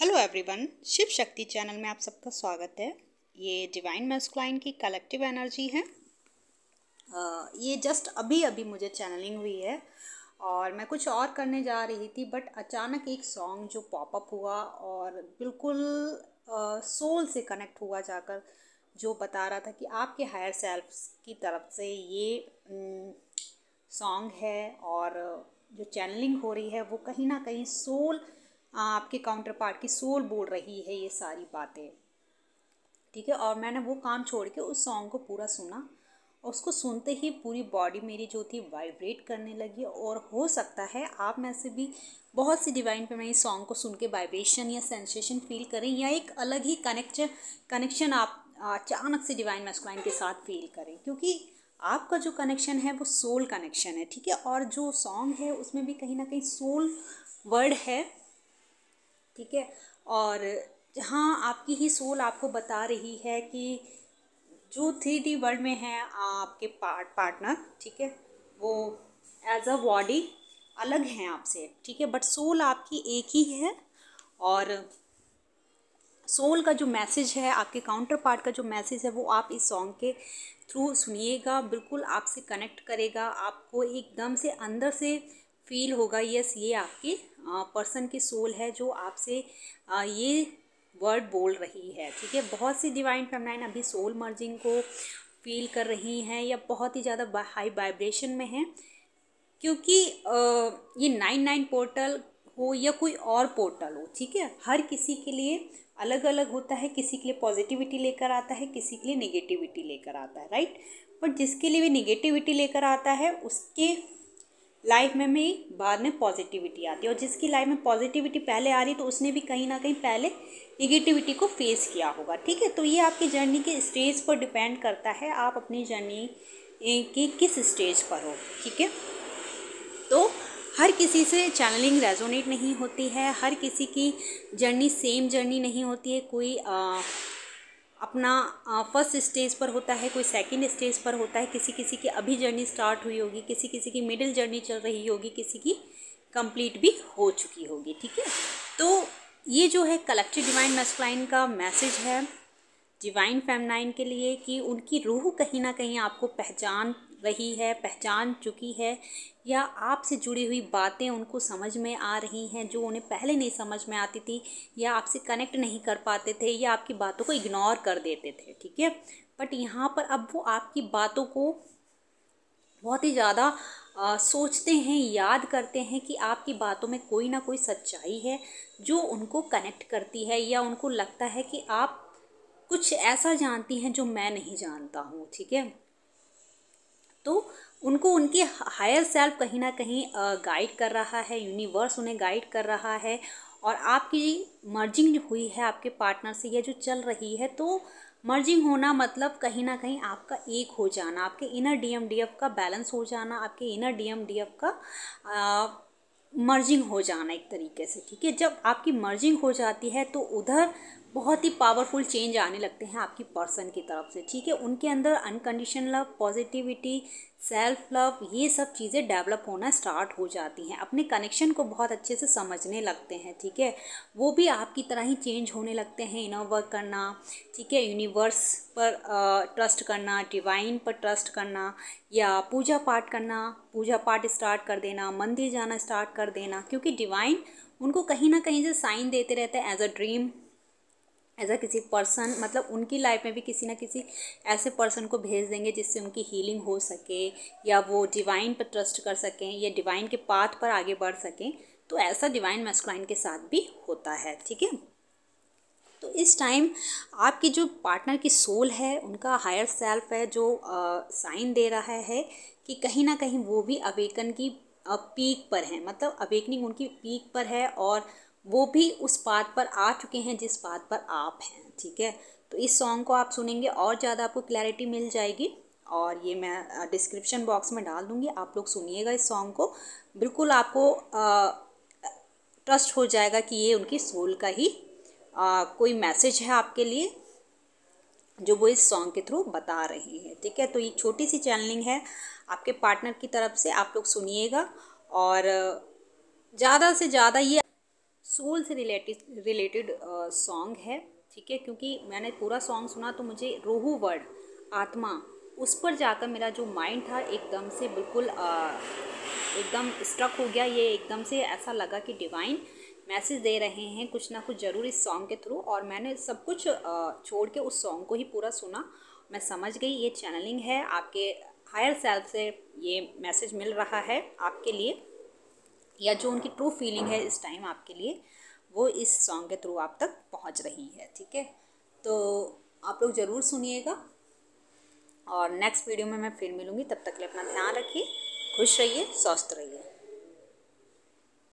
hello everyone Shiv शक्ति channel में आप सबका स्वागत है ये डिवाइन मेस्कलाइन की कलेक्टिव एनर्जी है ये जस्ट अभी अभी मुझे चैनलिंग हुई है और मैं कुछ और करने जा रही थी बट अचानक एक सॉन्ग जो पॉपअप हुआ और बिल्कुल सोल से कनेक्ट हुआ जाकर जो बता रहा था कि आपके हायर सेल्फ की तरफ से ये सॉन्ग है और जो चैनलिंग हो रही है वो कहीं ना कहीं सोल आपके काउंटर पार्ट की सोल बोल रही है ये सारी बातें ठीक है और मैंने वो काम छोड़ के उस सॉन्ग को पूरा सुना और उसको सुनते ही पूरी बॉडी मेरी जो थी वाइब्रेट करने लगी और हो सकता है आप में से भी बहुत सी डिवाइन पे मैं इस सॉन्ग को सुन के वाइब्रेशन या सेंसेशन फील करें या एक अलग ही कनेक्ट कनेक्शन आप अचानक से डिवाइन मैस्कुलाइन के साथ फील करें क्योंकि आपका जो कनेक्शन है वो सोल कनेक्शन है ठीक है और जो सॉन्ग है उसमें भी कहीं ना कहीं सोल वर्ड है ठीक है और जहाँ आपकी ही सोल आपको बता रही है कि जो थ्री डी वर्ल्ड में है आपके पार्ट पार्टनर ठीक है वो एज अ बॉडी अलग हैं आपसे ठीक है बट सोल आपकी एक ही है और सोल का जो मैसेज है आपके काउंटर पार्ट का जो मैसेज है वो आप इस सॉन्ग के थ्रू सुनिएगा बिल्कुल आपसे कनेक्ट करेगा आपको एकदम से अंदर से फील होगा यस ये आपके पर्सन की सोल है जो आपसे ये वर्ड बोल रही है ठीक है बहुत सी डिवाइन फेमनाइन अभी सोल मर्जिंग को फील कर रही हैं या बहुत ही ज़्यादा हाई वाइब्रेशन में हैं क्योंकि ये नाइन नाइन पोर्टल हो या कोई और पोर्टल हो ठीक है हर किसी के लिए अलग अलग होता है किसी के लिए पॉजिटिविटी लेकर आता है किसी के लिए नेगेटिविटी लेकर आता है राइट बट जिसके लिए भी निगेटिविटी लेकर आता है उसके लाइफ में भी बाद में पॉजिटिविटी आती है और जिसकी लाइफ में पॉजिटिविटी पहले आ रही तो उसने भी कहीं ना कहीं पहले निगेटिविटी को फेस किया होगा ठीक है तो ये आपकी जर्नी के स्टेज पर डिपेंड करता है आप अपनी जर्नी की किस स्टेज पर हो ठीक है तो हर किसी से चैनलिंग रेजोनेट नहीं होती है हर किसी की जर्नी सेम जर्नी नहीं होती है कोई आ, अपना फर्स्ट स्टेज पर होता है कोई सेकंड स्टेज पर होता है किसी किसी की अभी जर्नी स्टार्ट हुई होगी किसी किसी की मिडिल जर्नी चल रही होगी किसी की कंप्लीट भी हो चुकी होगी ठीक है तो ये जो है कलेक्टिव डिवाइन मेस्कलाइन का मैसेज है डिवाइन फेमनाइन के लिए कि उनकी रूह कहीं ना कहीं आपको पहचान रही है पहचान चुकी है या आपसे जुड़ी हुई बातें उनको समझ में आ रही हैं जो उन्हें पहले नहीं समझ में आती थी या आपसे कनेक्ट नहीं कर पाते थे या आपकी बातों को इग्नोर कर देते थे ठीक है बट यहाँ पर अब वो आपकी बातों को बहुत ही ज़्यादा सोचते हैं याद करते हैं कि आपकी बातों में कोई ना कोई सच्चाई है जो उनको कनेक्ट करती है या उनको लगता है कि आप कुछ ऐसा जानती हैं जो मैं नहीं जानता हूँ ठीक है तो उनको उनके हायर सेल्फ कहीं ना कहीं गाइड कर रहा है यूनिवर्स उन्हें गाइड कर रहा है और आपकी मर्जिंग हुई है आपके पार्टनर से यह जो चल रही है तो मर्जिंग होना मतलब कहीं ना कहीं आपका एक हो जाना आपके इनर डीएमडीएफ का बैलेंस हो जाना आपके इनर डीएमडीएफ का मर्जिंग हो जाना एक तरीके से ठीक है जब आपकी मर्जिंग हो जाती है तो उधर बहुत ही पावरफुल चेंज आने लगते हैं आपकी पर्सन की तरफ से ठीक है उनके अंदर unconditional love positivity self love ये सब चीज़ें डेवलप होना स्टार्ट हो जाती हैं अपने कनेक्शन को बहुत अच्छे से समझने लगते हैं ठीक है वो भी आपकी तरह ही चेंज होने लगते हैं इनर वर्क करना ठीक है यूनिवर्स पर ट्रस्ट करना डिवाइन पर ट्रस्ट करना या पूजा पाठ करना पूजा पाठ स्टार्ट कर देना मंदिर जाना स्टार्ट कर देना क्योंकि डिवाइन उनको कहीं ना कहीं से साइन देते रहते हैं as a dream as a किसी पर्सन मतलब उनकी लाइफ में भी किसी ना किसी ऐसे पर्सन को भेज देंगे जिससे उनकी हीलिंग हो सके या वो डिवाइन पर ट्रस्ट कर सकें या डिवाइन के पाथ पर आगे बढ़ सकें तो ऐसा डिवाइन मेस्कुलाइन के साथ भी होता है ठीक है तो इस टाइम आपकी जो पार्टनर की सोल है उनका हायर सेल्फ है जो साइन दे रहा है कि कहीं ना कहीं वो भी अवेकन की पीक पर है मतलब अवेकनिंग उनकी पीक पर है और वो भी उस पात पर आ चुके हैं जिस पात पर आप हैं ठीक है तो इस सॉन्ग को आप सुनेंगे और ज़्यादा आपको क्लैरिटी मिल जाएगी और ये मैं डिस्क्रिप्शन बॉक्स में डाल दूँगी आप लोग सुनिएगा इस सॉन्ग को बिल्कुल आपको ट्रस्ट हो जाएगा कि ये उनकी सोल का ही आ, कोई मैसेज है आपके लिए जो वो इस सॉन्ग के थ्रू बता रहे हैं ठीक है तो ये छोटी सी चैनलिंग है आपके पार्टनर की तरफ से आप लोग सुनिएगा और ज़्यादा से ज़्यादा ये सोल से रिलेटेड रिलेटेड सॉन्ग है ठीक है क्योंकि मैंने पूरा सॉन्ग सुना तो मुझे रोहू वर्ड आत्मा उस पर जाकर मेरा जो माइंड था एकदम से बिल्कुल uh, एकदम स्ट्रक हो गया ये एकदम से ऐसा लगा कि डिवाइन मैसेज दे रहे हैं कुछ ना कुछ ज़रूर इस सॉन्ग के थ्रू और मैंने सब कुछ uh, छोड़ के उस सॉन्ग को ही पूरा सुना मैं समझ गई ये चैनलिंग है आपके हायर सेल्फ से ये मैसेज मिल रहा है आपके लिए या जो उनकी ट्रू फीलिंग है इस टाइम आपके लिए वो इस सॉन्ग के थ्रू आप तक पहुंच रही है ठीक है तो आप लोग ज़रूर सुनिएगा और नेक्स्ट वीडियो में मैं फिर मिलूँगी तब तक के लिए अपना ध्यान रखिए खुश रहिए स्वस्थ रहिए